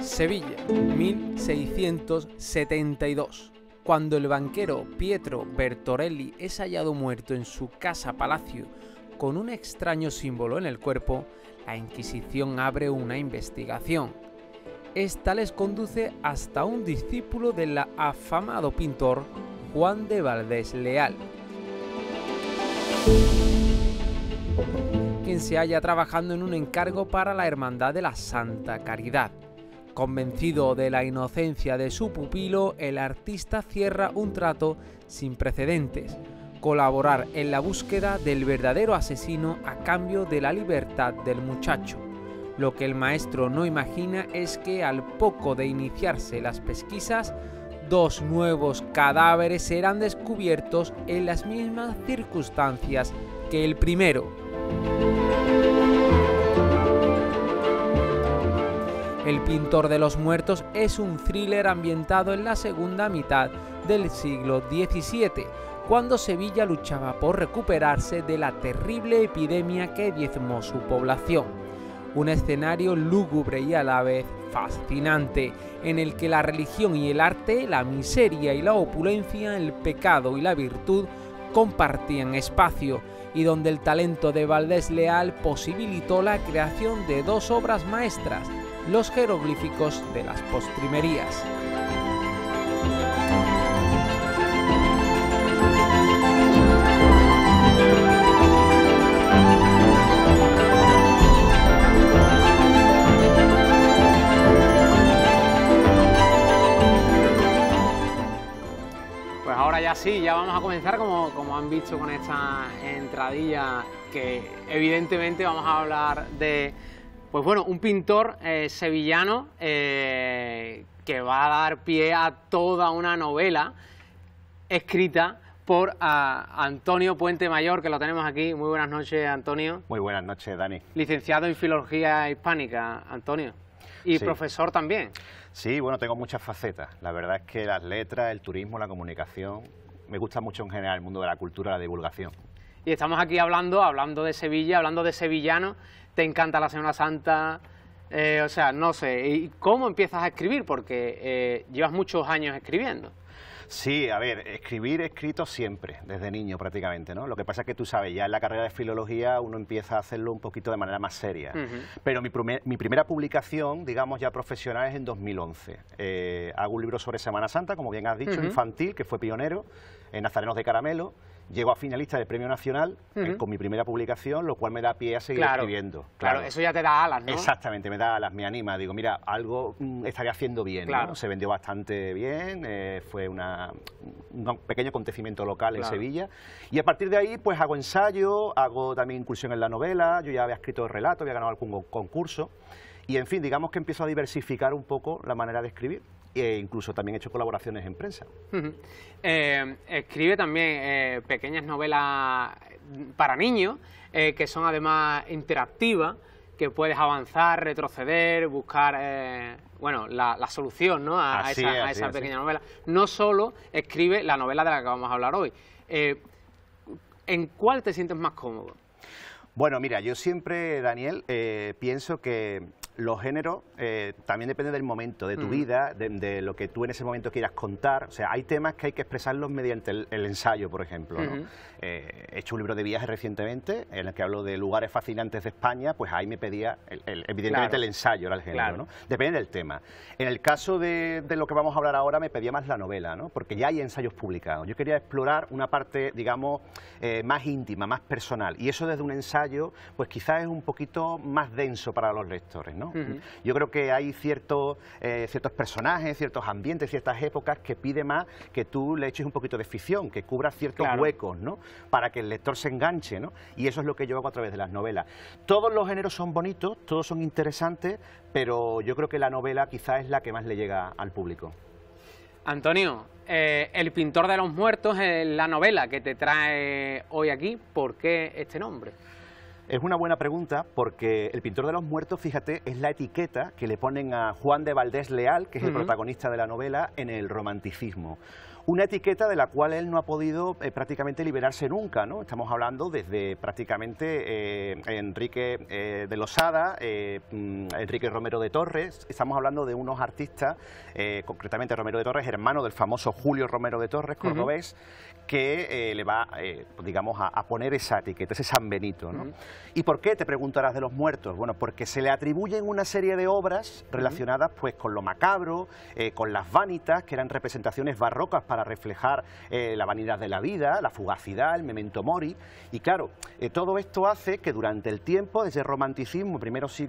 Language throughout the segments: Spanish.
Sevilla, 1672. Cuando el banquero Pietro Bertorelli es hallado muerto en su casa palacio con un extraño símbolo en el cuerpo, la Inquisición abre una investigación. Esta les conduce hasta un discípulo del afamado pintor Juan de Valdés Leal, se halla trabajando en un encargo para la Hermandad de la Santa Caridad. Convencido de la inocencia de su pupilo, el artista cierra un trato sin precedentes, colaborar en la búsqueda del verdadero asesino a cambio de la libertad del muchacho. Lo que el maestro no imagina es que al poco de iniciarse las pesquisas, dos nuevos cadáveres serán descubiertos en las mismas circunstancias que el primero. El pintor de los muertos es un thriller ambientado en la segunda mitad del siglo XVII, cuando Sevilla luchaba por recuperarse de la terrible epidemia que diezmó su población. Un escenario lúgubre y a la vez fascinante, en el que la religión y el arte, la miseria y la opulencia, el pecado y la virtud compartían espacio, y donde el talento de Valdés Leal posibilitó la creación de dos obras maestras, los jeroglíficos de las postrimerías. Pues ahora ya sí, ya vamos a comenzar como, como, han visto con esta entradilla que evidentemente vamos a hablar de pues bueno, un pintor eh, sevillano eh, que va a dar pie a toda una novela escrita por ah, Antonio Puente Mayor, que lo tenemos aquí. Muy buenas noches, Antonio. Muy buenas noches, Dani. Licenciado en Filología Hispánica, Antonio. Y profesor también. Sí, bueno, tengo muchas facetas. La verdad es que las letras, el turismo, la comunicación... Me gusta mucho en general el mundo de la cultura, la divulgación. Y estamos aquí hablando, hablando de Sevilla, hablando de sevillanos te encanta la Semana Santa, eh, o sea, no sé, ¿y cómo empiezas a escribir? Porque eh, llevas muchos años escribiendo. Sí, a ver, escribir he escrito siempre, desde niño prácticamente, ¿no? Lo que pasa es que tú sabes, ya en la carrera de filología uno empieza a hacerlo un poquito de manera más seria. Pero mi, primera publicación, digamos ya profesional, es en 2011. Eh, hago un libro sobre Semana Santa, como bien has dicho, infantil, que fue pionero, en Nazarenos de Caramelo. Llego a finalista del Premio Nacional eh, con mi primera publicación, lo cual me da pie a seguir escribiendo. Claro. eso ya te da alas, ¿no? Exactamente, me da alas, me anima. Digo, mira, algo mm, estaría haciendo bien. Se vendió bastante bien, eh, fue un pequeño acontecimiento local en Sevilla. Y a partir de ahí, pues hago ensayo, hago también incursión en la novela. Yo ya había escrito el relato, había ganado algún concurso. Y en fin, digamos que empiezo a diversificar un poco la manera de escribir. E incluso también he hecho colaboraciones en prensa. Eh, escribe también eh, pequeñas novelas para niños, eh, que son además interactivas, que puedes avanzar, retroceder, buscar bueno, la, solución ¿no? a, esa, pequeña novela. No solo escribe la novela de la que vamos a hablar hoy. ¿En cuál te sientes más cómodo? Bueno, mira, yo siempre, Daniel, pienso que los géneros eh, también depende del momento, de tu vida, de, lo que tú en ese momento quieras contar. O sea, hay temas que hay que expresarlos mediante el, ensayo, por ejemplo. Eh, he hecho un libro de viajes recientemente en el que hablo de lugares fascinantes de España, pues ahí me pedía, el, evidentemente, el ensayo era el género. ¿no? Depende del tema. En el caso de, lo que vamos a hablar ahora, me pedía más la novela, ¿no? porque ya hay ensayos publicados. Yo quería explorar una parte, digamos, eh, más íntima, más personal. Y eso desde un ensayo, pues quizás es un poquito más denso para los lectores. Yo creo que hay eh, ciertos, personajes, ciertos ambientes, ciertas épocas que pide más que tú le eches un poquito de ficción, que cubras ciertos huecos, Para que el lector se enganche, Y eso es lo que yo hago a través de las novelas. Todos los géneros son bonitos, todos son interesantes, pero yo creo que la novela quizás es la que más le llega al público. Antonio, eh, El pintor de los muertos es la novela que te trae hoy aquí. ¿Por qué este nombre? Es una buena pregunta porque el pintor de los muertos, fíjate, es la etiqueta que le ponen a Juan de Valdés Leal, que es el protagonista de la novela, en el romanticismo. Una etiqueta de la cual él no ha podido eh, prácticamente liberarse nunca, ¿no? Estamos hablando desde prácticamente eh, Enrique eh, de Losada, mm, Enrique Romero de Torres, estamos hablando de unos artistas, concretamente Romero de Torres, hermano del famoso Julio Romero de Torres, cordobés, que le va, digamos, a, poner esa etiqueta, ese San Benito, ¿no? ¿Y por qué te preguntarás de los muertos? Bueno, porque se le atribuyen una serie de obras relacionadas pues con lo macabro, eh, con las vanitas, que eran representaciones barrocas para reflejar eh, la vanidad de la vida, la fugacidad, el memento mori. Y claro, eh, todo esto hace que durante el tiempo, desde el romanticismo, primeros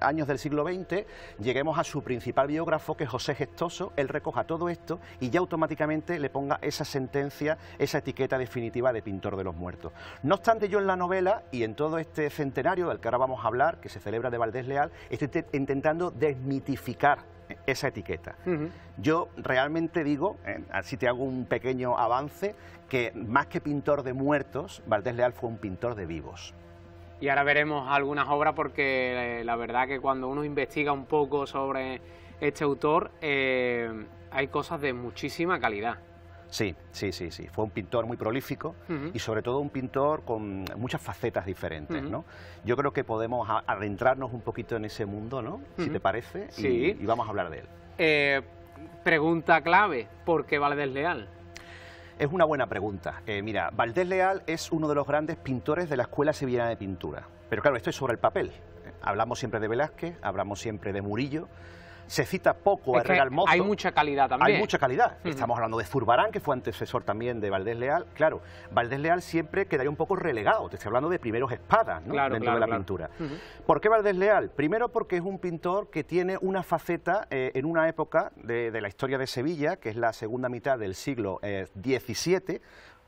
años del siglo XX, lleguemos a su principal biógrafo, que es José Gestoso, él recoja todo esto y ya automáticamente le ponga esa sentencia, esa etiqueta definitiva de pintor de los muertos. No obstante, yo en la novela y en todo este centenario del que ahora vamos a hablar, que se celebra de Valdés Leal, estoy intentando desmitificar esa etiqueta. Yo realmente digo, eh, así te hago un pequeño avance, que más que pintor de muertos, Valdés Leal fue un pintor de vivos. Y ahora veremos algunas obras porque eh, la verdad que cuando uno investiga un poco sobre este autor, eh, hay cosas de muchísima calidad. Sí, sí, sí, sí. Fue un pintor muy prolífico y sobre todo un pintor con muchas facetas diferentes, ¿no? Yo creo que podemos adentrarnos un poquito en ese mundo, ¿no? Si te parece, y, vamos a hablar de él. Eh, pregunta clave, ¿por qué Valdés Leal? Es una buena pregunta. Eh, mira, Valdés Leal es uno de los grandes pintores de la Escuela Sevillana de Pintura. Pero claro, esto es sobre el papel. Hablamos siempre de Velázquez, hablamos siempre de Murillo, se cita poco a Real Hay mucha calidad también. Hay mucha calidad. Mm. Estamos hablando de Zurbarán, que fue antecesor también de Valdés Leal. Claro, Valdés Leal siempre quedaría un poco relegado, te estoy hablando de primeros espadas ¿no? dentro de la pintura. ¿Por qué Valdés Leal? Primero porque es un pintor que tiene una faceta eh, en una época de, la historia de Sevilla, que es la segunda mitad del siglo XVII, eh,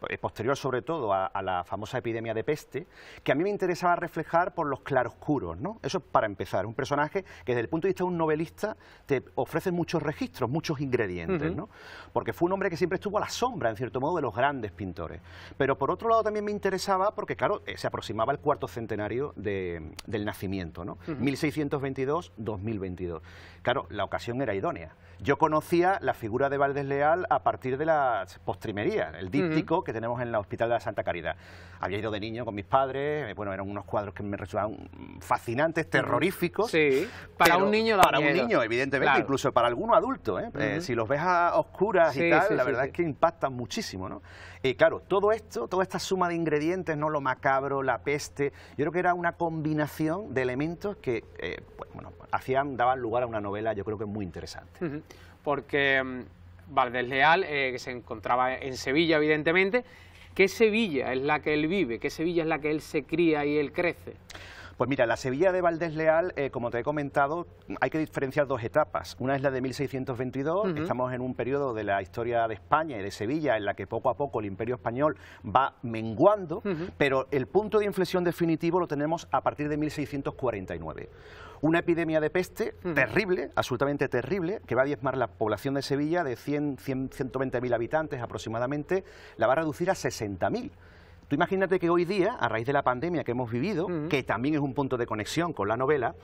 eh, posterior sobre todo a, la famosa epidemia de peste, que a mí me interesaba reflejar por los claroscuros, ¿no? Eso para empezar, un personaje que desde el punto de vista de un novelista te ofrece muchos registros, muchos ingredientes, ¿no? Porque fue un hombre que siempre estuvo a la sombra, en cierto modo, de los grandes pintores. Pero por otro lado también me interesaba porque, claro, eh, se aproximaba el cuarto centenario de, del nacimiento, ¿no? 1622-2022. Claro, la ocasión era idónea. Yo conocía la figura de Valdés Leal a partir de la postrimería, el díptico que tenemos en el Hospital de la Santa Caridad. Había ido de niño con mis padres, eh, bueno, eran unos cuadros que me resultaban fascinantes, terroríficos. Sí, para un niño Para un niño, evidentemente, incluso para alguno adulto. ¿eh? Eh, si los ves a oscuras y tal, la verdad es que impactan muchísimo, ¿no? Y eh, claro, todo esto, toda esta suma de ingredientes, ¿no? lo macabro, la peste, yo creo que era una combinación de elementos que eh, pues, hacían, daban lugar a una novela yo creo que muy interesante. Porque mm, Valdés Leal, eh, que se encontraba en Sevilla evidentemente, ¿qué Sevilla es la que él vive? ¿Qué Sevilla es la que él se cría y él crece? Pues mira, la Sevilla de Valdés Leal, eh, como te he comentado, hay que diferenciar dos etapas. Una es la de 1622, estamos en un periodo de la historia de España y de Sevilla en la que poco a poco el imperio español va menguando, pero el punto de inflexión definitivo lo tenemos a partir de 1649. Una epidemia de peste terrible, absolutamente terrible, que va a diezmar la población de Sevilla de 100 120.000 habitantes aproximadamente, la va a reducir a 60.000. Tú imagínate que hoy día, a raíz de la pandemia que hemos vivido, mm. que también es un punto de conexión con la novela,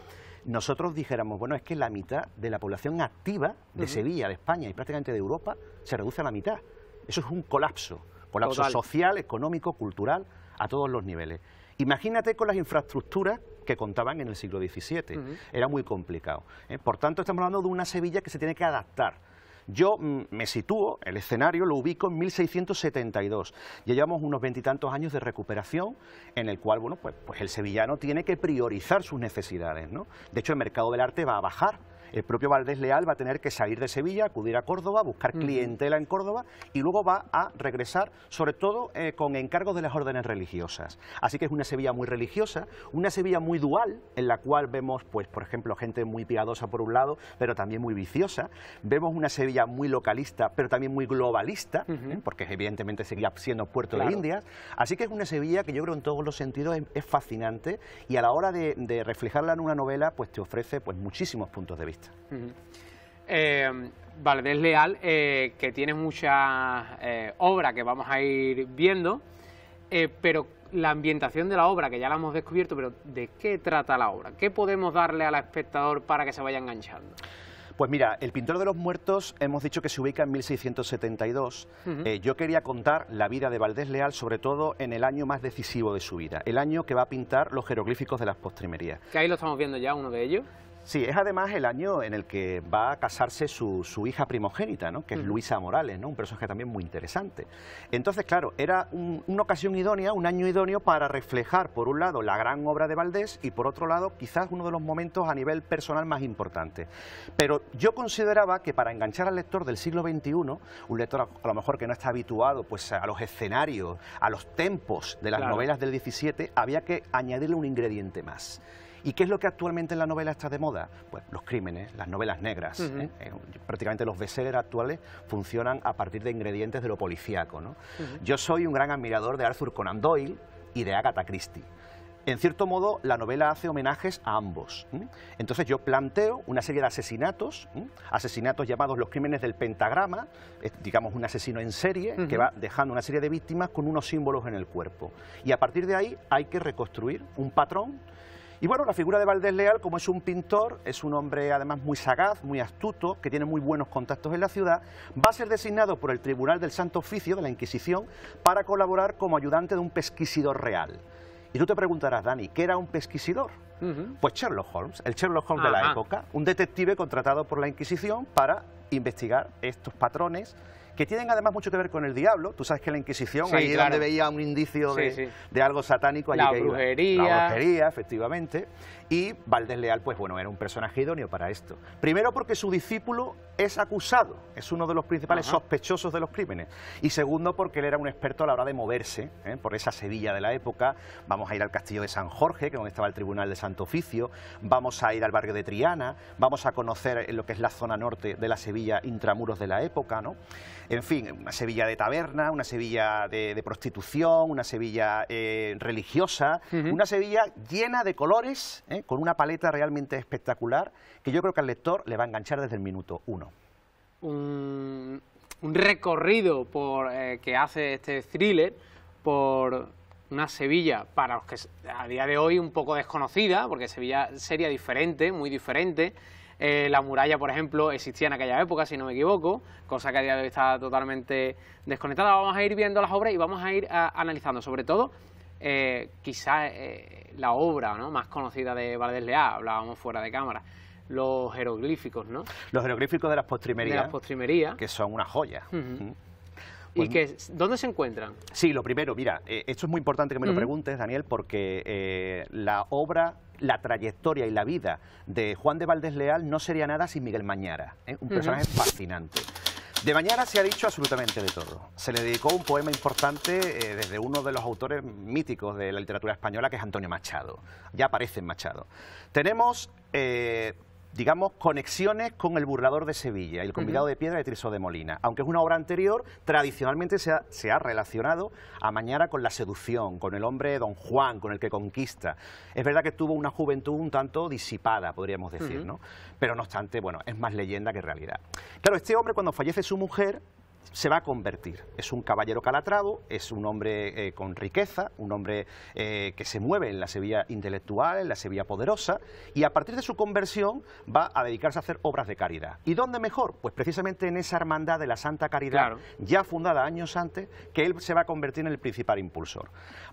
nosotros dijéramos, bueno, es que la mitad de la población activa de Sevilla, de España y prácticamente de Europa se reduce a la mitad. Eso es un colapso, colapso social, económico, cultural, a todos los niveles. Imagínate con las infraestructuras que contaban en el siglo XVII. Era muy complicado. ¿eh? Por tanto, estamos hablando de una Sevilla que se tiene que adaptar yo mm, me sitúo, el escenario lo ubico en 1672. y llevamos unos veintitantos años de recuperación en el cual, bueno, pues, pues el sevillano tiene que priorizar sus necesidades, ¿no? De hecho, el mercado del arte va a bajar el propio Valdés Leal va a tener que salir de Sevilla, acudir a Córdoba, buscar clientela en Córdoba y luego va a regresar, sobre todo eh, con encargos de las órdenes religiosas. Así que es una Sevilla muy religiosa, una Sevilla muy dual, en la cual vemos, pues, por ejemplo, gente muy piadosa por un lado, pero también muy viciosa. Vemos una Sevilla muy localista, pero también muy globalista, ¿eh? porque evidentemente seguía siendo puerto de Indias. Así que es una Sevilla que yo creo en todos los sentidos es, fascinante y a la hora de, de reflejarla en una novela, pues te ofrece pues, muchísimos puntos de vista. Eh, Valdés Leal eh, que tiene muchas eh, obras que vamos a ir viendo, pero la ambientación de la obra, que ya la hemos descubierto, pero ¿de qué trata la obra? ¿Qué podemos darle al espectador para que se vaya enganchando? Pues mira, El pintor de los muertos hemos dicho que se ubica en 1672. yo quería contar la vida de Valdés Leal, sobre todo en el año más decisivo de su vida, el año que va a pintar los jeroglíficos de las postrimerías. Que ahí lo estamos viendo ya, uno de ellos. Sí, es además el año en el que va a casarse su, hija primogénita, ¿no? que es mm. Luisa Morales, ¿no? un personaje también muy interesante. Entonces, claro, era una ocasión idónea, un año idóneo para reflejar, por un lado, la gran obra de Valdés y, por otro lado, quizás uno de los momentos a nivel personal más importantes. Pero yo consideraba que para enganchar al lector del siglo XXI, un lector a, lo mejor que no está habituado pues, a los escenarios, a los tempos de las novelas del XVII, había que añadirle un ingrediente más ¿Y qué es lo que actualmente en la novela está de moda? Pues los crímenes, las novelas negras. ¿eh? Eh, prácticamente los bestsellers actuales funcionan a partir de ingredientes de lo policíaco. Yo soy un gran admirador de Arthur Conan Doyle y de Agatha Christie. En cierto modo, la novela hace homenajes a ambos. Entonces yo planteo una serie de asesinatos, asesinatos llamados los crímenes del pentagrama, digamos un asesino en serie, que va dejando una serie de víctimas con unos símbolos en el cuerpo. Y a partir de ahí hay que reconstruir un patrón y bueno, la figura de Valdés Leal, como es un pintor, es un hombre además muy sagaz, muy astuto, que tiene muy buenos contactos en la ciudad, va a ser designado por el Tribunal del Santo Oficio de la Inquisición para colaborar como ayudante de un pesquisidor real. Y tú te preguntarás, Dani, ¿qué era un pesquisidor? Pues Sherlock Holmes, el Sherlock Holmes de la época, un detective contratado por la Inquisición para investigar estos patrones que tienen además mucho que ver con el diablo. Tú sabes que la Inquisición, ahí donde veía un indicio de, algo satánico, allí la que brujería. La brujería, efectivamente. Y Valdés Leal, pues bueno, era un personaje idóneo para esto. Primero porque su discípulo es acusado, es uno de los principales sospechosos de los crímenes. Y segundo porque él era un experto a la hora de moverse ¿eh? por esa Sevilla de la época. Vamos a ir al castillo de San Jorge, que es donde estaba el Tribunal de Santo Oficio. Vamos a ir al barrio de Triana. Vamos a conocer lo que es la zona norte de la Sevilla intramuros de la época. ¿no? En fin, una Sevilla de taberna, una Sevilla de, prostitución, una Sevilla eh, religiosa, una Sevilla llena de colores. ¿eh? con una paleta realmente espectacular que yo creo que al lector le va a enganchar desde el minuto uno. Un, recorrido por, eh, que hace este thriller por una Sevilla para los que a día de hoy un poco desconocida, porque Sevilla sería diferente, muy diferente. Eh, la muralla, por ejemplo, existía en aquella época, si no me equivoco, cosa que a día de hoy está totalmente desconectada. Vamos a ir viendo las obras y vamos a ir analizando, sobre todo, eh, quizá eh, la obra más conocida de Valdés Leal, hablábamos fuera de cámara, los jeroglíficos, ¿no? Los jeroglíficos de las postrimerías. Que son una joya. ¿Y pues que, dónde se encuentran? Sí, lo primero, mira, eh, esto es muy importante que me lo preguntes, Daniel, porque eh, la obra, la trayectoria y la vida de Juan de Valdés Leal no sería nada sin Miguel Mañara, un personaje fascinante. De mañana se ha dicho absolutamente de todo. Se le dedicó un poema importante eh, desde uno de los autores míticos de la literatura española, que es Antonio Machado. Ya aparece en Machado. Tenemos eh, digamos, conexiones con el burlador de Sevilla, el convidado de piedra de Tirso de Molina. Aunque es una obra anterior, tradicionalmente se ha, relacionado a Mañara con la seducción, con el hombre Don Juan, con el que conquista. Es verdad que tuvo una juventud un tanto disipada, podríamos decir, ¿no? Pero no obstante, bueno, es más leyenda que realidad. Claro, este hombre cuando fallece su mujer, se va a convertir. Es un caballero calatrado... es un hombre eh, con riqueza, un hombre eh, que se mueve en la Sevilla intelectual, en la Sevilla poderosa, y a partir de su conversión va a dedicarse a hacer obras de caridad. ¿Y dónde mejor? Pues precisamente en esa hermandad de la Santa Caridad, ya fundada años antes, que él se va a convertir en el principal impulsor.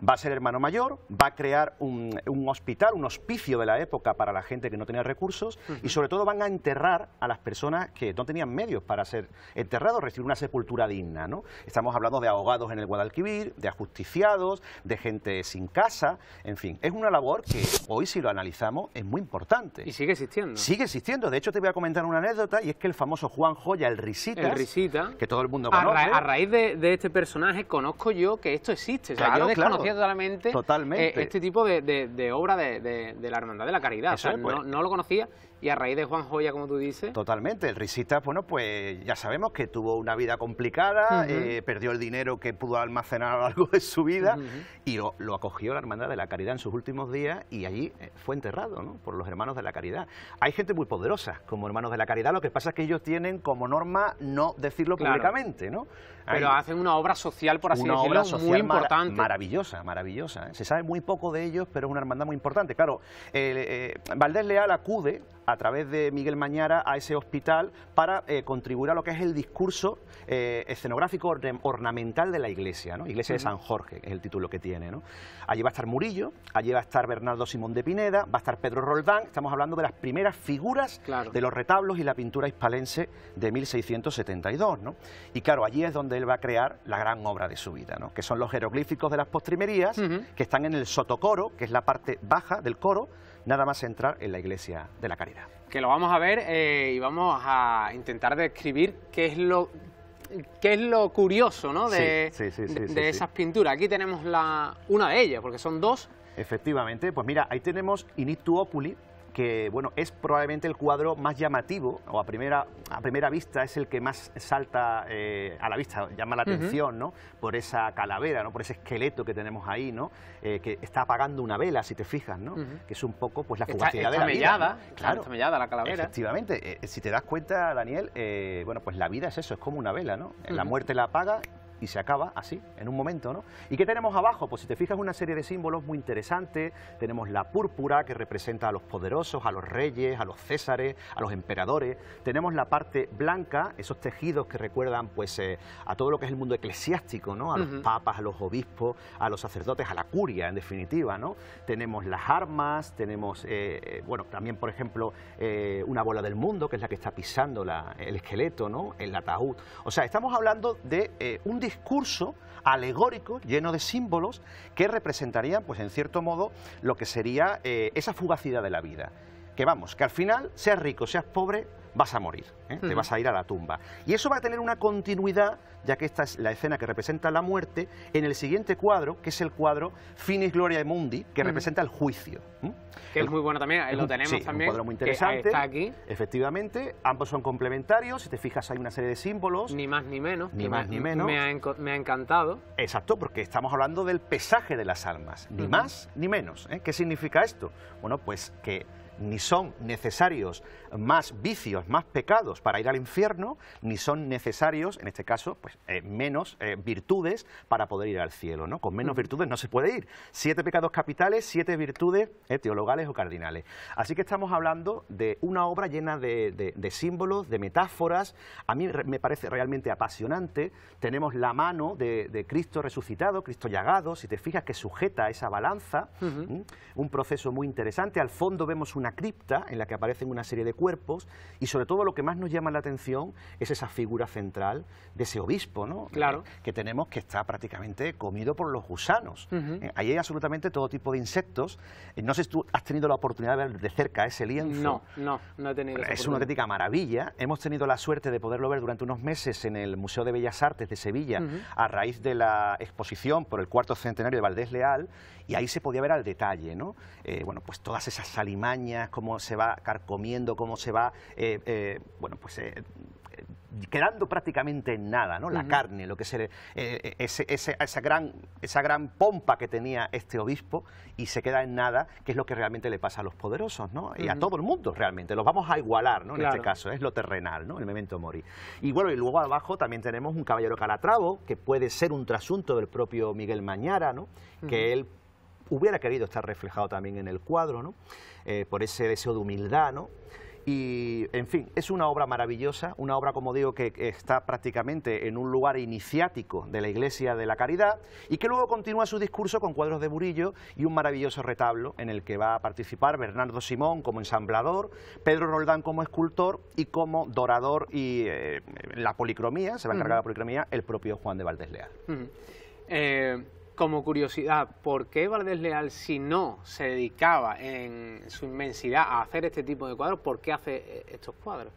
Va a ser hermano mayor, va a crear un, hospital, un hospicio de la época para la gente que no tenía recursos, y sobre todo van a enterrar a las personas que no tenían medios para ser enterrados, recibir una sepultura cultura digna. ¿no? Estamos hablando de ahogados en el Guadalquivir, de ajusticiados, de gente sin casa, en fin. Es una labor que hoy, si lo analizamos, es muy importante. Y sigue existiendo. Sigue existiendo. De hecho, te voy a comentar una anécdota y es que el famoso Juan Joya, el Risitas, Risita, que todo el mundo conoce. A, raíz de, este personaje conozco yo que esto existe. yo desconocía eh, totalmente, este tipo de, obra de, la Hermandad de la Caridad. Pues. no lo conocía y a raíz de Juan Joya, como tú dices. Totalmente, el risista, bueno, pues ya sabemos que tuvo una vida complicada, eh, perdió el dinero que pudo almacenar algo de su vida y lo, acogió la Hermandad de la Caridad en sus últimos días y allí eh, fue enterrado ¿no? por los Hermanos de la Caridad. Hay gente muy poderosa como Hermanos de la Caridad, lo que pasa es que ellos tienen como norma no decirlo públicamente, ¿no? Pero hacen una obra social, por así una decirlo, obra social muy importante. maravillosa, maravillosa. ¿eh? Se sabe muy poco de ellos, pero es una hermandad muy importante. Claro, Valdés Leal acude a través de Miguel Mañara a ese hospital para eh, contribuir a lo que es el discurso eh, escenográfico ornamental de la iglesia, ¿no? Iglesia de San Jorge, es el título que tiene, ¿no? Allí va a estar Murillo, allí va a estar Bernardo Simón de Pineda, va a estar Pedro Roldán, estamos hablando de las primeras figuras de los retablos y la pintura hispalense de 1672, ¿no? Y claro, allí es donde él va a crear la gran obra de su vida, ¿no? Que son los jeroglíficos de las postrimerías, que están en el sotocoro, que es la parte baja del coro, nada más entrar en la Iglesia de la Caridad. Que lo vamos a ver eh, y vamos a intentar describir qué es lo qué es lo curioso ¿no? de, esas pinturas. Aquí tenemos la, una de ellas, porque son dos. Efectivamente, pues mira, ahí tenemos Initio que bueno, es probablemente el cuadro más llamativo, o a primera, a primera vista es el que más salta eh, a la vista, llama la atención, ¿no? Por esa calavera, ¿no? Por ese esqueleto que tenemos ahí, ¿no? Eh, que está apagando una vela, si te fijas, ¿no? Que es un poco pues la fugacidad de la mellada la calavera. Efectivamente, eh, si te das cuenta, Daniel, bueno, pues la vida es eso, es como una vela, ¿no? La muerte la apaga y se acaba así, en un momento, ¿no? ¿Y qué tenemos abajo? Pues si te fijas una serie de símbolos muy interesantes, tenemos la púrpura que representa a los poderosos, a los reyes, a los césares, a los emperadores, tenemos la parte blanca, esos tejidos que recuerdan pues eh, a todo lo que es el mundo eclesiástico, ¿no? A los papas, a los obispos, a los sacerdotes, a la curia, en definitiva, ¿no? Tenemos las armas, tenemos, eh, eh, bueno, también, por ejemplo, una bola del mundo, que es la que está pisando el esqueleto, ¿no? El ataúd. O sea, estamos hablando de un discurso alegórico, lleno de símbolos, que representarían, pues en cierto modo, lo que sería eh, esa fugacidad de la vida. Que vamos, que al final, seas rico, seas pobre, vas a morir, ¿eh? te vas a ir a la tumba. Y eso va a tener una continuidad, ya que esta es la escena que representa la muerte, en el siguiente cuadro, que es el cuadro Finis Gloria Mundi, que representa el juicio. Que es muy bueno también, ahí lo tenemos también. un cuadro muy interesante. está aquí. Efectivamente, ambos son complementarios, si te fijas hay una serie de símbolos. Ni más ni menos. Ni más ni menos. Me ha, encantado. Exacto, porque estamos hablando del pesaje de las almas, ni más ni menos. ¿eh? ¿Qué significa esto? Bueno, pues que ni son necesarios más vicios, más pecados para ir al infierno, ni son necesarios, en este caso, pues eh, menos eh, virtudes para poder ir al cielo, ¿no? Con menos virtudes no se puede ir. Siete pecados capitales, siete virtudes eh, teologales o cardinales. Así que estamos hablando de una obra llena de, símbolos, de metáforas. A mí me parece realmente apasionante. Tenemos la mano de, Cristo resucitado, Cristo llagado, si te fijas que sujeta esa balanza, un proceso muy interesante. Al fondo vemos una cripta en la que aparecen una serie de y sobre todo lo que más nos llama la atención es esa figura central de ese obispo, ¿no? Claro. Eh, que tenemos que está prácticamente comido por los gusanos. Eh, ahí hay absolutamente todo tipo de insectos. Eh, no sé si tú has tenido la oportunidad de ver de cerca ese lienzo. No, no, no he tenido. es una auténtica maravilla. Hemos tenido la suerte de poderlo ver durante unos meses en el Museo de Bellas Artes de Sevilla a raíz de la exposición por el cuarto centenario de Valdés Leal y ahí se podía ver al detalle, ¿no? bueno, pues todas esas alimañas cómo se va carcomiendo, cómo se va, eh, eh, bueno, pues eh, quedando prácticamente en nada, ¿no? La carne, lo que esa, gran, esa gran pompa que tenía este obispo y se queda en nada, que es lo que realmente le pasa a los poderosos, ¿no? Y a todo el mundo realmente, los vamos a igualar, ¿no? En este caso, es lo terrenal, ¿no? El memento mori. Y bueno, y luego abajo también tenemos un caballero calatravo, que puede ser un trasunto del propio Miguel Mañara, ¿no? Que él hubiera querido estar reflejado también en el cuadro, ¿no? por ese deseo de humildad, ¿no? Y, en fin, es una obra maravillosa, una obra, como digo, que está prácticamente en un lugar iniciático de la Iglesia de la Caridad y que luego continúa su discurso con cuadros de Burillo y un maravilloso retablo en el que va a participar Bernardo Simón como ensamblador, Pedro Roldán como escultor y como dorador y eh, la policromía, se va a encargar la mm. policromía, el propio Juan de Valdés Leal. Mm. Eh, como curiosidad, ¿por qué Valdés Leal, si no se dedicaba en su inmensidad a hacer este tipo de cuadros, por qué hace eh, estos cuadros?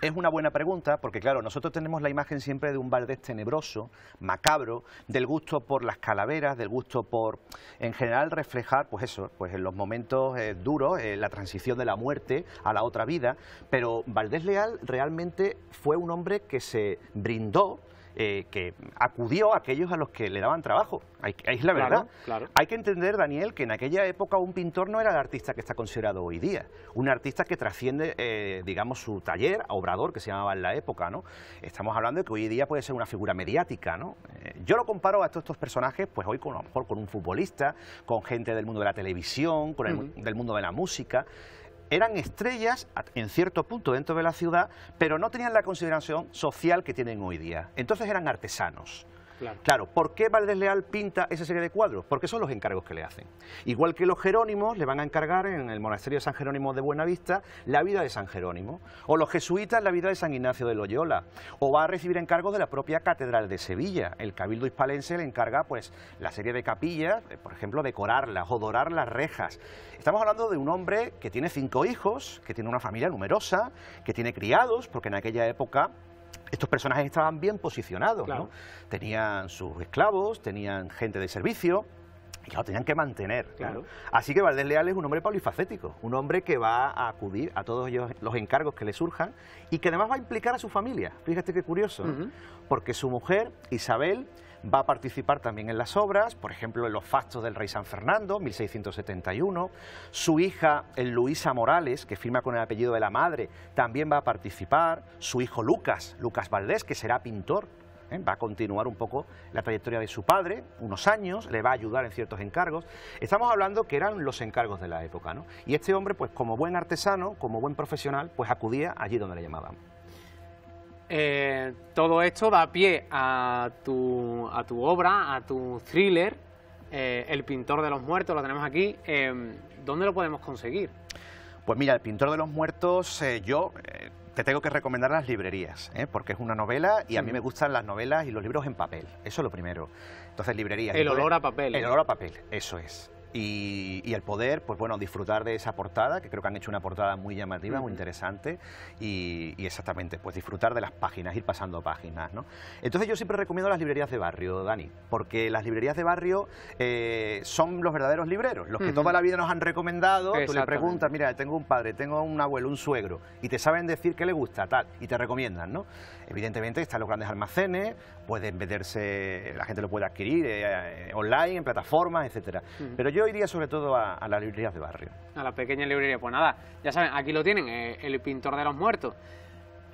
Es una buena pregunta porque, claro, nosotros tenemos la imagen siempre de un Valdés tenebroso, macabro, del gusto por las calaveras, del gusto por, en general, reflejar, pues eso, pues en los momentos eh, duros, eh, la transición de la muerte a la otra vida. Pero Valdés Leal realmente fue un hombre que se brindó eh, que acudió a aquellos a los que le daban trabajo. es la verdad. Hay que entender, Daniel, que en aquella época un pintor no era el artista que está considerado hoy día. Un artista que trasciende, eh, digamos, su taller obrador, que se llamaba en la época, ¿no? Estamos hablando de que hoy día puede ser una figura mediática, ¿no? Eh, yo lo comparo a todos estos personajes, pues hoy con, lo mejor con un futbolista, con gente del mundo de la televisión, con el, del mundo de la música eran estrellas en cierto punto dentro de la ciudad, pero no tenían la consideración social que tienen hoy día. Entonces eran artesanos. Claro. ¿por qué Valdés Leal pinta esa serie de cuadros? Porque son los encargos que le hacen. Igual que los Jerónimos le van a encargar en el monasterio de San Jerónimo de Buenavista la vida de San Jerónimo, o los jesuitas la vida de San Ignacio de Loyola, o va a recibir encargos de la propia Catedral de Sevilla. El Cabildo Hispalense le encarga pues la serie de capillas, eh, por ejemplo, decorarlas o dorar las rejas. Estamos hablando de un hombre que tiene cinco hijos, que tiene una familia numerosa, que tiene criados, porque en aquella época estos personajes estaban bien posicionados, ¿no? Tenían sus esclavos, tenían gente de servicio, y lo tenían que mantener. Claro. Así que Valdés Leal es un hombre polifacético, un hombre que va a acudir a todos los encargos que le surjan y que además va a implicar a su familia. Fíjate qué curioso, porque su mujer, Isabel, va a participar también en las obras, por ejemplo, en los factos del rey San Fernando, 1671. Su hija, eh, Luisa Morales, que firma con el apellido de la madre, también va a participar. Su hijo Lucas, Lucas Valdés, que será pintor, ¿eh? va a continuar un poco la trayectoria de su padre, unos años, le va a ayudar en ciertos encargos. Estamos hablando que eran los encargos de la época, ¿no? Y este hombre, pues como buen artesano, como buen profesional, pues acudía allí donde le llamaban. Eh, todo esto da pie a tu, a tu obra, a tu thriller, eh, El pintor de los muertos, lo tenemos aquí. ¿Dónde lo podemos conseguir? Pues mira, el pintor de los muertos, yo te tengo que recomendar las librerías, ¿eh? porque es una novela y a mí me gustan las novelas y los libros en papel, eso es lo primero. Entonces, librerías. El olor a papel. El ¿eh? olor a papel, eso es y, el poder, pues bueno, disfrutar de esa portada, que creo que han hecho una portada muy llamativa, muy interesante, y, exactamente, pues disfrutar de las páginas, ir pasando páginas, ¿no? Entonces yo siempre recomiendo las librerías de barrio, Dani, porque las librerías de barrio eh, son los verdaderos libreros, los que toda la vida nos han recomendado, tú le preguntas, mira, tengo un padre, tengo un abuelo, un suegro, y te saben decir qué le gusta, tal, y te recomiendan, ¿no? Evidentemente están los grandes almacenes, pueden venderse, la gente lo puede adquirir eh, online, en plataformas, etcétera. Pero yo ...hoy día sobre todo a, las librerías de barrio. A las pequeñas librerías, pues nada, ya saben, aquí lo tienen, eh, el pintor de los muertos.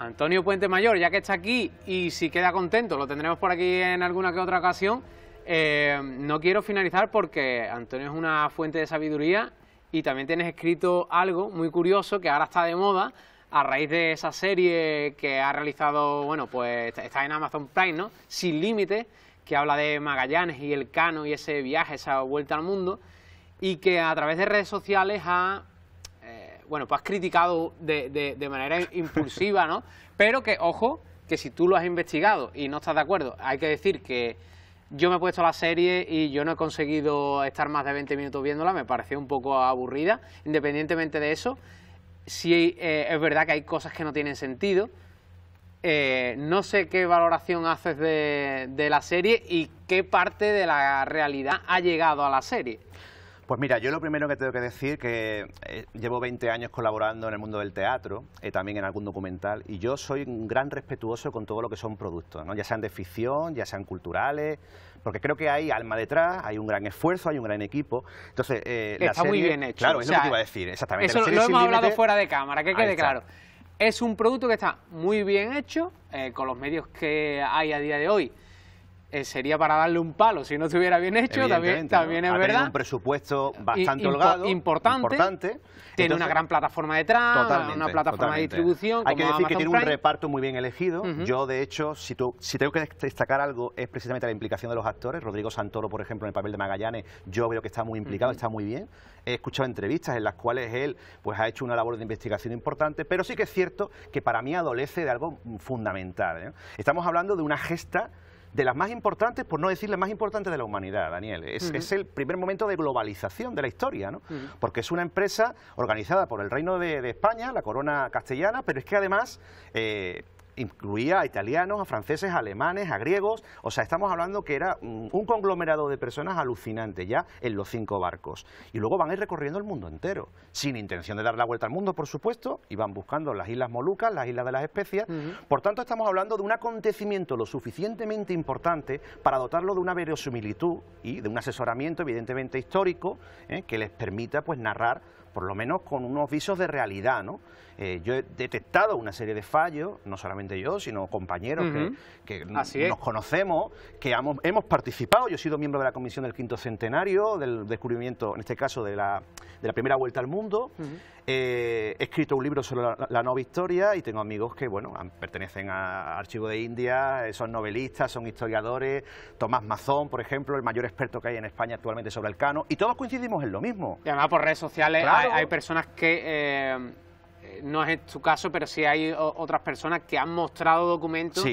Antonio Puente Mayor, ya que está aquí y si queda contento, lo tendremos por aquí en alguna que otra ocasión. Eh, no quiero finalizar porque Antonio es una fuente de sabiduría y también tienes escrito algo muy curioso que ahora está de moda a raíz de esa serie que ha realizado, bueno, pues está en Amazon Prime, ¿no? Sin límites, que habla de Magallanes y el Cano y ese viaje, esa vuelta al mundo y que a través de redes sociales ha eh, bueno, pues has criticado de, manera impulsiva, ¿no? Pero que, ojo, que si tú lo has investigado y no estás de acuerdo, hay que decir que yo me he puesto la serie y yo no he conseguido estar más de 20 minutos viéndola, me pareció un poco aburrida, independientemente de eso, sí eh, es verdad que hay cosas que no tienen sentido, eh, no sé qué valoración haces de, de, la serie y qué parte de la realidad ha llegado a la serie. Pues mira, yo lo primero que tengo que decir que eh, llevo 20 años colaborando en el mundo del teatro, eh, también en algún documental, y yo soy un gran respetuoso con todo lo que son productos, ¿no? ya sean de ficción, ya sean culturales, porque creo que hay alma detrás, hay un gran esfuerzo, hay un gran equipo. Entonces, eh, está muy bien hecho. Claro, es lo que iba a decir, exactamente. Eso lo hemos hablado fuera de cámara, que quede claro. Es un producto que está muy bien hecho, con los medios que hay a día de hoy eh, sería para darle un palo. Si no hubiera bien hecho, también, también es verdad. un presupuesto bastante holgado. Importante. Tiene una gran plataforma de una plataforma de distribución. Hay que decir que tiene un reparto muy bien elegido. Yo, de hecho, si, tengo que destacar algo, es precisamente la implicación de los actores. Rodrigo Santoro, por ejemplo, en el papel de Magallanes, yo veo que está muy implicado, está muy bien. He escuchado entrevistas en las cuales él pues, ha hecho una labor de investigación importante, pero sí que es cierto que para mí adolece de algo mm, fundamental. ¿eh? Estamos hablando de una gesta de las más importantes, por no decir la más importantes de la humanidad, Daniel. Es, el primer momento de globalización de la historia, ¿no? Porque es una empresa organizada por el Reino de, España, la corona castellana, pero es que además eh, incluía a italianos, a franceses, a alemanes, a griegos, o sea, estamos hablando que era mm, un conglomerado de personas alucinante ya en los cinco barcos. Y luego van a ir recorriendo el mundo entero, sin intención de dar la vuelta al mundo, por supuesto, y van buscando las Islas Molucas, las Islas de las Especias. Por tanto, estamos hablando de un acontecimiento lo suficientemente importante para dotarlo de una verosimilitud y de un asesoramiento evidentemente histórico ¿eh? que les permita pues narrar, por lo menos con unos visos de realidad, ¿no? Eh, yo he detectado una serie de fallos, no solamente yo, sino compañeros que, nos conocemos, que hemos, participado. Yo he sido miembro de la comisión del quinto centenario, del descubrimiento, en este caso, de la, de la primera vuelta al mundo. Eh, he escrito un libro sobre la, nueva historia y tengo amigos que, bueno, pertenecen a Archivo de India, eh, son novelistas, son historiadores. Tomás Mazón, por ejemplo, el mayor experto que hay en España actualmente sobre el cano, y todos coincidimos en lo mismo. Y además por redes sociales hay, personas que no es tu caso, pero sí hay otras personas que han mostrado documentos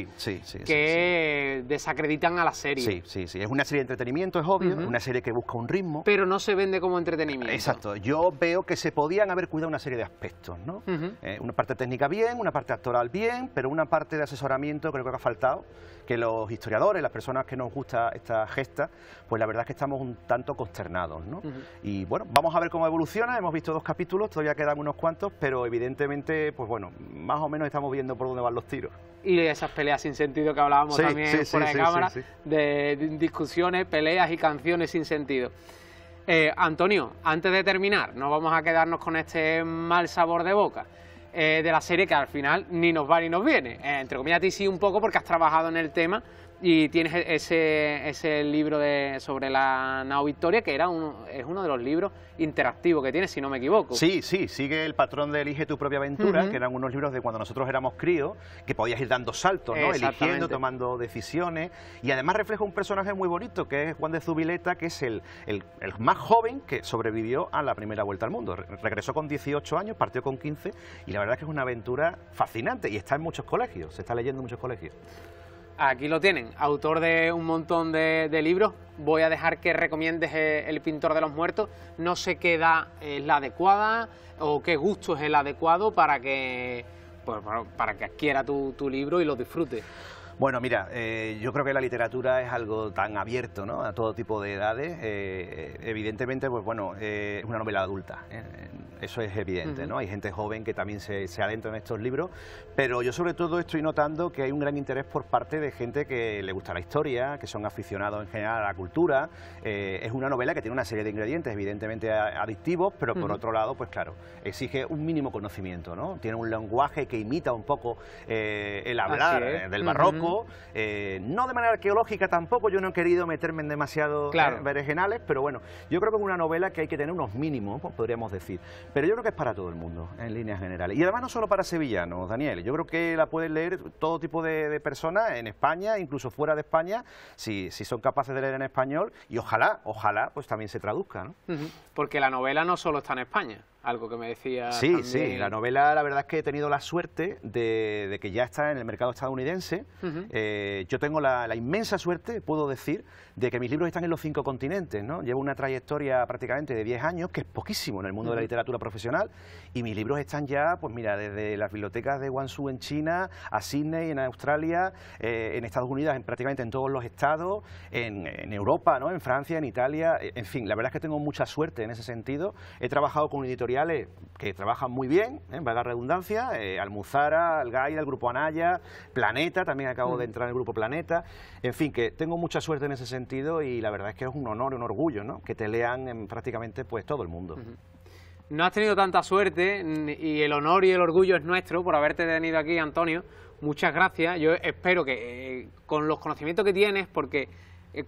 que desacreditan a la serie. Sí, sí, sí. Es una serie de entretenimiento, es obvio, una serie que busca un ritmo. Pero no se vende como entretenimiento. Exacto. Yo veo que se podían haber cuidado una serie de aspectos, ¿no? Eh, una parte técnica bien, una parte actoral bien, pero una parte de asesoramiento creo que ha faltado, que los historiadores, las personas que nos gusta esta gesta, pues la verdad es que estamos un tanto consternados, ¿no? Y bueno, vamos a ver cómo evoluciona. Hemos visto dos capítulos, todavía quedan unos cuantos, pero evidentemente evidentemente, pues bueno, más o menos estamos viendo por dónde van los tiros. Y esas peleas sin sentido que hablábamos también fuera de cámara, de discusiones, peleas y canciones sin sentido. Eh, Antonio, antes de terminar, no vamos a quedarnos con este mal sabor de boca eh, de la serie que al final ni nos va ni nos viene. Eh, entre comillas, ti sí un poco porque has trabajado en el tema, y tienes e-, ese, libro de, sobre la Nao Victoria, que era es uno de los libros interactivos que tienes, si no me equivoco. Sí, sí, sigue el patrón de Elige tu propia aventura, que eran unos libros de cuando nosotros éramos críos, que podías ir dando saltos, ¿no? eligiendo, tomando decisiones. Y además refleja un personaje muy bonito, que es Juan de Zubileta, que es el, el, más joven que sobrevivió a la primera vuelta al mundo. regresó con 18 años, partió con 15, y la verdad es que es una aventura fascinante y está en muchos colegios, se está leyendo en muchos colegios. Aquí lo tienen, autor de un montón de, libros. Voy a dejar que recomiendes eh, El pintor de los muertos. No sé qué edad es la adecuada o qué gusto es el adecuado para que, pues, que adquiera tu, tu libro y lo disfrute. Bueno, mira, eh, yo creo que la literatura es algo tan abierto ¿no? a todo tipo de edades. Eh, evidentemente, pues bueno, eh, es una novela adulta, eso es evidente, ¿no? Hay gente joven que también se, adentra en estos libros, pero yo sobre todo estoy notando que hay un gran interés por parte de gente que le gusta la historia, que son aficionados en general a la cultura. es una novela que tiene una serie de ingredientes, evidentemente adictivos, pero por otro lado, pues claro, exige un mínimo conocimiento, ¿no? Tiene un lenguaje que imita un poco el hablar del barroco. Eh, no de manera arqueológica tampoco, yo no he querido meterme en demasiado eh, claro. pero bueno, yo creo que es una novela que hay que tener unos mínimos, pues, podríamos decir, pero yo creo que es para todo el mundo, en líneas generales, y además no solo para sevillanos, Daniel, yo creo que la pueden leer todo tipo de, personas en España, incluso fuera de España, si, si son capaces de leer en español, y ojalá, ojalá, pues también se traduzca, ¿no? Porque la novela no solo está en España algo que me decía. Sí, sí, la novela la verdad es que he tenido la suerte de, que ya está en el mercado estadounidense. Eh, yo tengo la, inmensa suerte, puedo decir, de que mis libros están en los cinco continentes, ¿no? Llevo una trayectoria prácticamente de 10 años, que es poquísimo en el mundo de la literatura profesional, y mis libros están ya, pues mira, desde las bibliotecas de Guangzhou en China, a Sydney en Australia, eh, en Estados Unidos, en prácticamente en todos los estados, en, en Europa, ¿no? En Francia, en Italia, eh, en fin, la verdad es que tengo mucha suerte en ese sentido. He trabajado con editorial que trabajan muy bien, en eh, valga redundancia, eh, Almuzara, Algaida, el Grupo Anaya, Planeta, también acabo de mm. entrar en el Grupo Planeta, en fin, que tengo mucha suerte en ese sentido y la verdad es que es un honor, un orgullo, ¿no? que te lean en prácticamente pues, todo el mundo. No has tenido tanta suerte mm, y el honor y el orgullo es nuestro por haberte tenido aquí, Antonio. Muchas gracias. Yo espero que eh, con los conocimientos que tienes, porque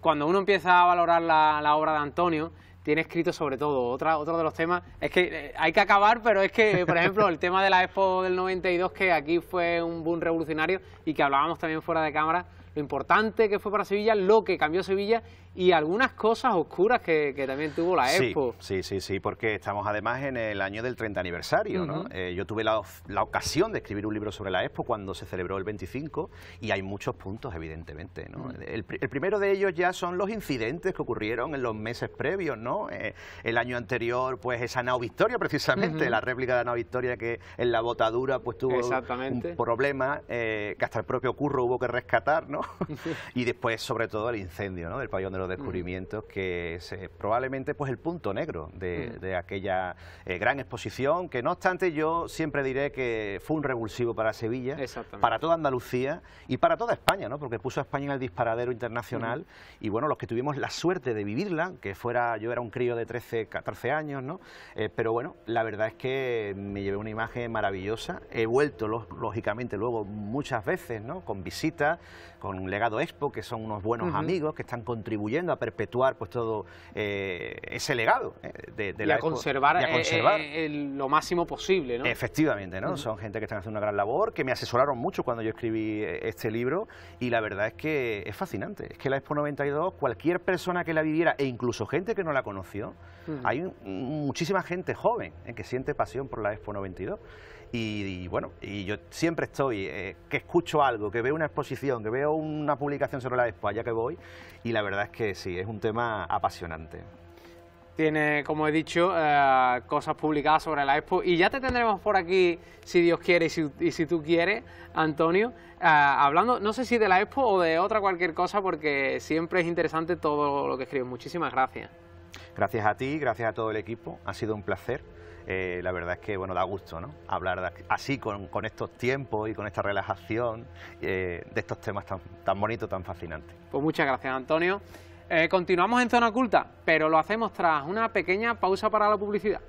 cuando uno empieza a valorar la obra de Antonio, tiene escrito sobre todo. Otra, otro de los temas, es que eh, hay que acabar, pero es que, por ejemplo, el tema de la Expo del 92, que aquí fue un boom revolucionario y que hablábamos también fuera de cámara, lo importante que fue para Sevilla, lo que cambió Sevilla y algunas cosas oscuras que, también tuvo la Expo. Sí, sí, sí, porque estamos además en el año del 30 aniversario. ¿no? Eh, yo tuve la, la, ocasión de escribir un libro sobre la Expo cuando se celebró el 25 y hay muchos puntos, evidentemente. ¿no? el, primero de ellos ya son los incidentes que ocurrieron en los meses previos. ¿no? Eh, el año anterior, pues esa Nau Victoria, precisamente, la réplica de la Nao Victoria que en la botadura pues tuvo un problema eh, que hasta el propio Curro hubo que rescatar. ¿no? y después, sobre todo, el incendio ¿no? del pabellón de los descubrimientos que es eh, probablemente pues el punto negro de, aquella eh, gran exposición, que no obstante yo siempre diré que fue un revulsivo para Sevilla, para toda Andalucía y para toda España, ¿no? porque puso a España en el disparadero internacional y bueno, los que tuvimos la suerte de vivirla, que fuera, yo era un crío de 13, 14 años, ¿no? Eh, pero bueno, la verdad es que me llevé una imagen maravillosa, he vuelto lógicamente luego muchas veces, ¿no? con visitas, con un legado expo, que son unos buenos amigos que están contribuyendo a perpetuar pues todo eh, ese legado eh, de, la a conservar, y a eh, conservar. lo máximo posible, Efectivamente, ¿no? Son gente que están haciendo una gran labor, que me asesoraron mucho cuando yo escribí este libro y la verdad es que es fascinante. Es que la Expo 92, cualquier persona que la viviera e incluso gente que no la conoció, hay muchísima gente joven en que siente pasión por la Expo 92. Y, bueno, y yo siempre estoy, eh, que escucho algo, que veo una exposición, que veo una publicación sobre la Expo, allá que voy, y la verdad es que sí, es un tema apasionante. Tiene, como he dicho, eh, cosas publicadas sobre la Expo y ya te tendremos por aquí, si Dios quiere y si, tú quieres, Antonio, eh, hablando, no sé si de la Expo o de otra cualquier cosa, porque siempre es interesante todo lo que escribes. Muchísimas gracias. Gracias a ti, gracias a todo el equipo, ha sido un placer. Eh, la verdad es que bueno, da gusto hablar así con, estos tiempos y con esta relajación eh, de estos temas tan, tan bonitos, tan fascinantes. Pues muchas gracias Antonio. Eh, continuamos en Zona Oculta, pero lo hacemos tras una pequeña pausa para la publicidad.